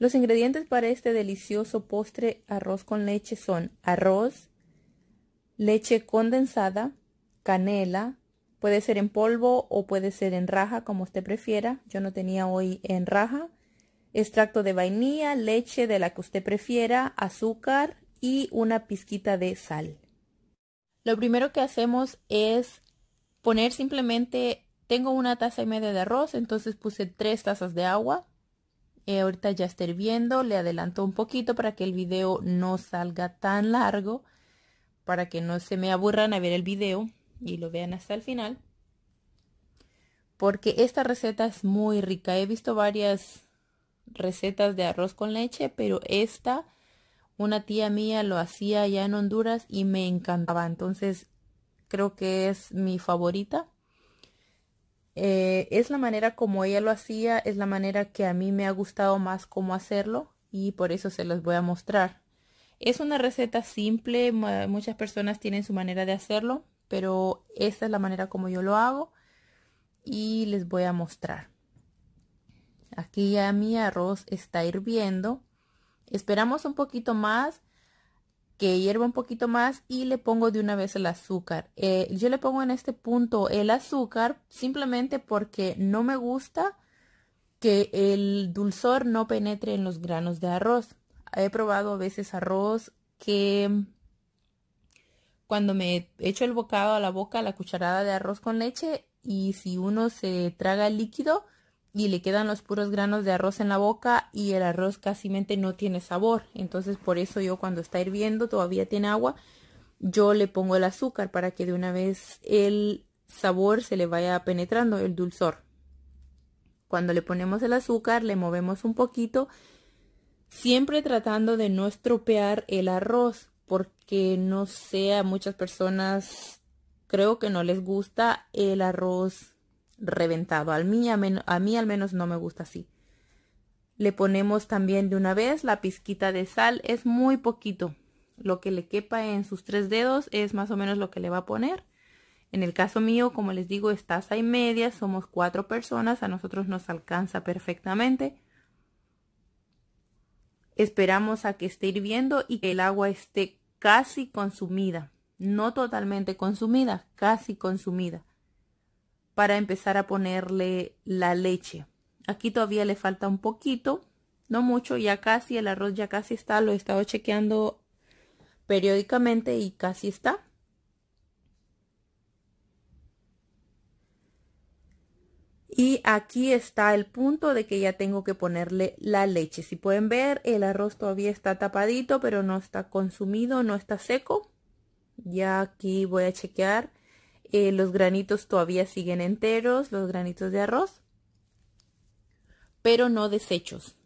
Los ingredientes para este delicioso postre arroz con leche son arroz, leche condensada, canela, puede ser en polvo o puede ser en raja como usted prefiera. Yo no tenía hoy en raja. Extracto de vainilla, leche de la que usted prefiera, azúcar y una pizquita de sal. Lo primero que hacemos es poner simplemente, tengo una taza y media de arroz, entonces puse tres tazas de agua eh, ahorita ya está hirviendo, le adelanto un poquito para que el video no salga tan largo, para que no se me aburran a ver el video y lo vean hasta el final. Porque esta receta es muy rica. He visto varias recetas de arroz con leche, pero esta una tía mía lo hacía allá en Honduras y me encantaba. Entonces creo que es mi favorita. Eh, es la manera como ella lo hacía, es la manera que a mí me ha gustado más cómo hacerlo y por eso se los voy a mostrar. Es una receta simple, muchas personas tienen su manera de hacerlo, pero esta es la manera como yo lo hago y les voy a mostrar. Aquí ya mi arroz está hirviendo. Esperamos un poquito más que hierva un poquito más y le pongo de una vez el azúcar. Eh, yo le pongo en este punto el azúcar simplemente porque no me gusta que el dulzor no penetre en los granos de arroz. He probado a veces arroz que cuando me echo el bocado a la boca, la cucharada de arroz con leche y si uno se traga el líquido, y le quedan los puros granos de arroz en la boca y el arroz casi no tiene sabor. Entonces por eso yo cuando está hirviendo todavía tiene agua, yo le pongo el azúcar para que de una vez el sabor se le vaya penetrando, el dulzor. Cuando le ponemos el azúcar le movemos un poquito, siempre tratando de no estropear el arroz porque no sé, a muchas personas creo que no les gusta el arroz reventado. A mí, a, mí al menos no me gusta así. Le ponemos también de una vez la pizquita de sal. Es muy poquito. Lo que le quepa en sus tres dedos es más o menos lo que le va a poner. En el caso mío, como les digo, es taza y media. Somos cuatro personas. A nosotros nos alcanza perfectamente. Esperamos a que esté hirviendo y que el agua esté casi consumida. No totalmente consumida, casi consumida para empezar a ponerle la leche. Aquí todavía le falta un poquito, no mucho, ya casi, el arroz ya casi está, lo he estado chequeando periódicamente y casi está. Y aquí está el punto de que ya tengo que ponerle la leche. Si pueden ver, el arroz todavía está tapadito, pero no está consumido, no está seco. Ya aquí voy a chequear eh, los granitos todavía siguen enteros, los granitos de arroz, pero no deshechos.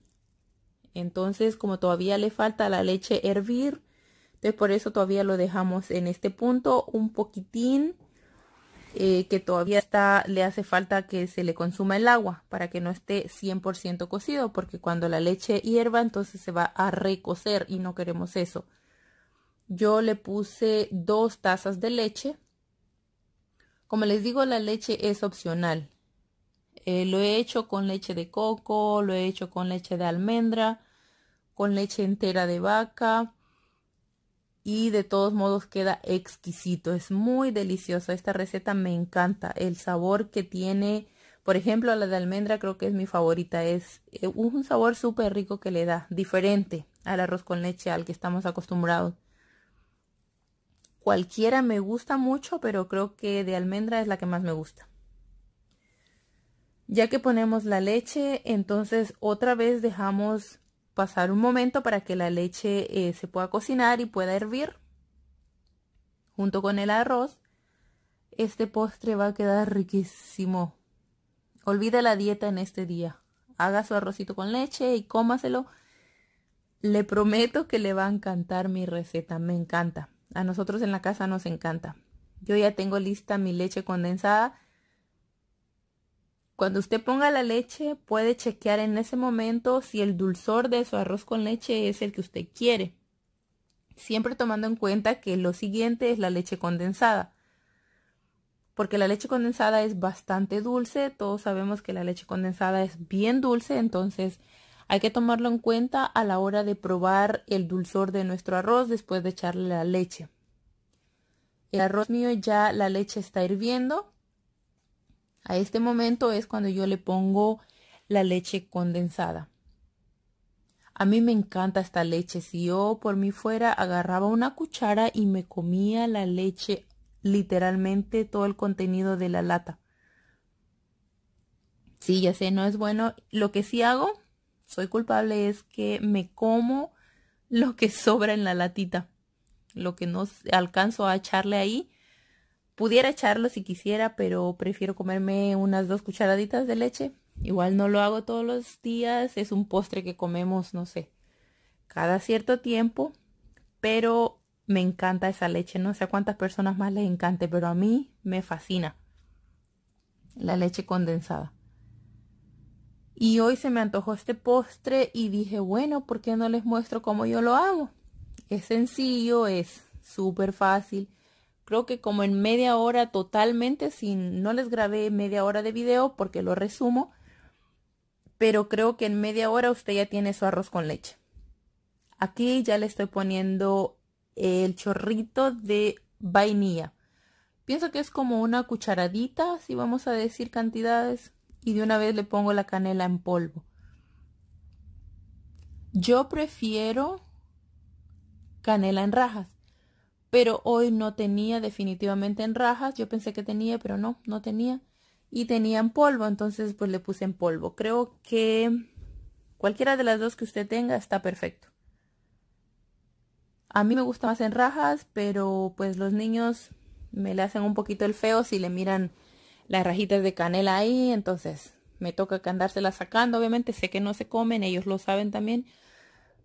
Entonces, como todavía le falta la leche hervir, entonces por eso todavía lo dejamos en este punto un poquitín, eh, que todavía está, le hace falta que se le consuma el agua para que no esté 100% cocido, porque cuando la leche hierva, entonces se va a recocer y no queremos eso. Yo le puse dos tazas de leche como les digo, la leche es opcional. Eh, lo he hecho con leche de coco, lo he hecho con leche de almendra, con leche entera de vaca y de todos modos queda exquisito. Es muy delicioso. Esta receta me encanta. El sabor que tiene, por ejemplo, la de almendra creo que es mi favorita. Es eh, un sabor súper rico que le da, diferente al arroz con leche al que estamos acostumbrados. Cualquiera me gusta mucho, pero creo que de almendra es la que más me gusta. Ya que ponemos la leche, entonces otra vez dejamos pasar un momento para que la leche eh, se pueda cocinar y pueda hervir junto con el arroz. Este postre va a quedar riquísimo. Olvida la dieta en este día. Haga su arrocito con leche y cómaselo. Le prometo que le va a encantar mi receta, me encanta. A nosotros en la casa nos encanta. Yo ya tengo lista mi leche condensada. Cuando usted ponga la leche, puede chequear en ese momento si el dulzor de su arroz con leche es el que usted quiere. Siempre tomando en cuenta que lo siguiente es la leche condensada. Porque la leche condensada es bastante dulce. Todos sabemos que la leche condensada es bien dulce. Entonces, hay que tomarlo en cuenta a la hora de probar el dulzor de nuestro arroz después de echarle la leche. El arroz mío ya la leche está hirviendo. A este momento es cuando yo le pongo la leche condensada. A mí me encanta esta leche. Si yo por mí fuera agarraba una cuchara y me comía la leche, literalmente todo el contenido de la lata. Sí, ya sé, no es bueno. Lo que sí hago soy culpable es que me como lo que sobra en la latita, lo que no alcanzo a echarle ahí. Pudiera echarlo si quisiera, pero prefiero comerme unas dos cucharaditas de leche. Igual no lo hago todos los días, es un postre que comemos, no sé, cada cierto tiempo, pero me encanta esa leche. No sé a cuántas personas más les encante, pero a mí me fascina la leche condensada. Y hoy se me antojó este postre y dije, bueno, ¿por qué no les muestro cómo yo lo hago? Es sencillo, es súper fácil. Creo que como en media hora totalmente, sin, no les grabé media hora de video porque lo resumo, pero creo que en media hora usted ya tiene su arroz con leche. Aquí ya le estoy poniendo el chorrito de vainilla. Pienso que es como una cucharadita, si vamos a decir cantidades, y de una vez le pongo la canela en polvo. Yo prefiero canela en rajas, pero hoy no tenía definitivamente en rajas. Yo pensé que tenía, pero no, no tenía. Y tenía en polvo, entonces pues le puse en polvo. Creo que cualquiera de las dos que usted tenga está perfecto. A mí me gusta más en rajas, pero pues los niños me le hacen un poquito el feo si le miran las rajitas de canela ahí, entonces me toca andárselas sacando, obviamente sé que no se comen, ellos lo saben también,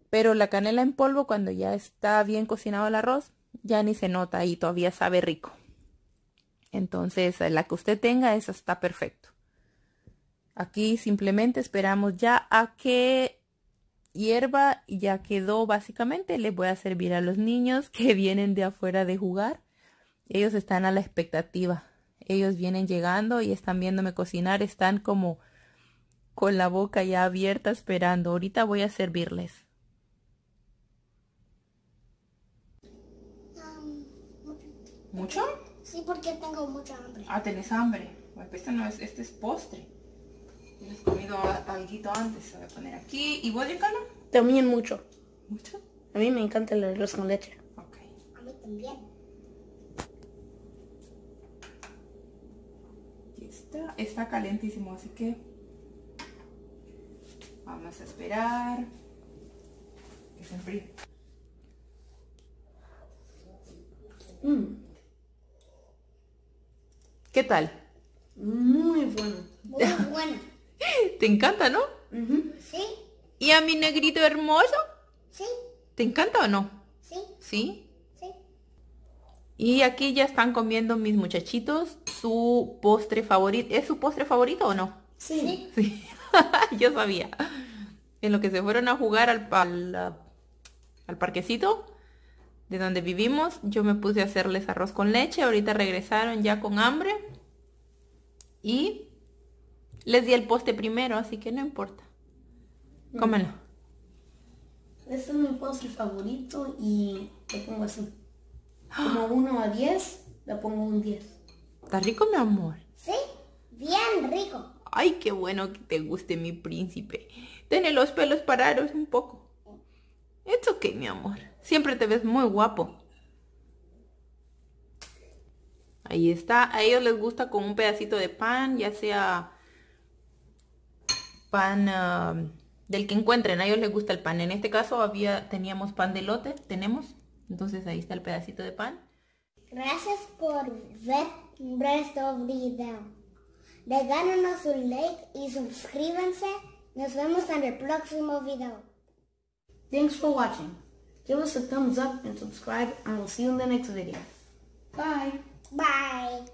pero la canela en polvo cuando ya está bien cocinado el arroz, ya ni se nota y todavía sabe rico. Entonces, eh, la que usted tenga, esa está perfecto. Aquí simplemente esperamos ya a que hierba ya quedó básicamente. Les voy a servir a los niños que vienen de afuera de jugar. Ellos están a la expectativa ellos vienen llegando y están viéndome cocinar, están como con la boca ya abierta esperando. Ahorita voy a servirles. ¿Mucho? Sí, porque tengo mucha hambre. Ah, tenés hambre. Pues este no es, este es postre. Hemos comido algo antes. Se voy a poner aquí. ¿Y vos, te También mucho. ¿Mucho? A mí me encanta el arroz con leche. Ok. A mí también. está, calentísimo, así que vamos a esperar que se mm. ¿Qué tal? Muy bueno. Muy bueno. Te encanta, ¿no? Sí. ¿Y a mi negrito hermoso? Sí. ¿Te encanta o no? Sí. ¿Sí? Sí. Y aquí ya están comiendo mis muchachitos su postre favorito. ¿Es su postre favorito o no? Sí. Sí, yo sabía. En lo que se fueron a jugar al, al, al parquecito de donde vivimos, yo me puse a hacerles arroz con leche. Ahorita regresaron ya con hambre. Y les di el poste primero, así que no importa. Mm. Cómelo. Este es mi postre favorito y lo pongo así. Como uno a 10, le pongo un 10. ¿Está rico, mi amor? Sí, bien rico. Ay, qué bueno que te guste mi príncipe. Tiene los pelos parados un poco. It's ok, mi amor. Siempre te ves muy guapo. Ahí está. A ellos les gusta con un pedacito de pan, ya sea pan um, del que encuentren. A ellos les gusta el pan. En este caso había, teníamos pan de lote, tenemos. Entonces ahí está el pedacito de pan. Gracias por ver rest of Video. Dejanos un like y suscríbanse. Nos vemos en el próximo video. Thanks for watching. Give us a thumbs up and subscribe and we'll see you in the next video. Bye. Bye.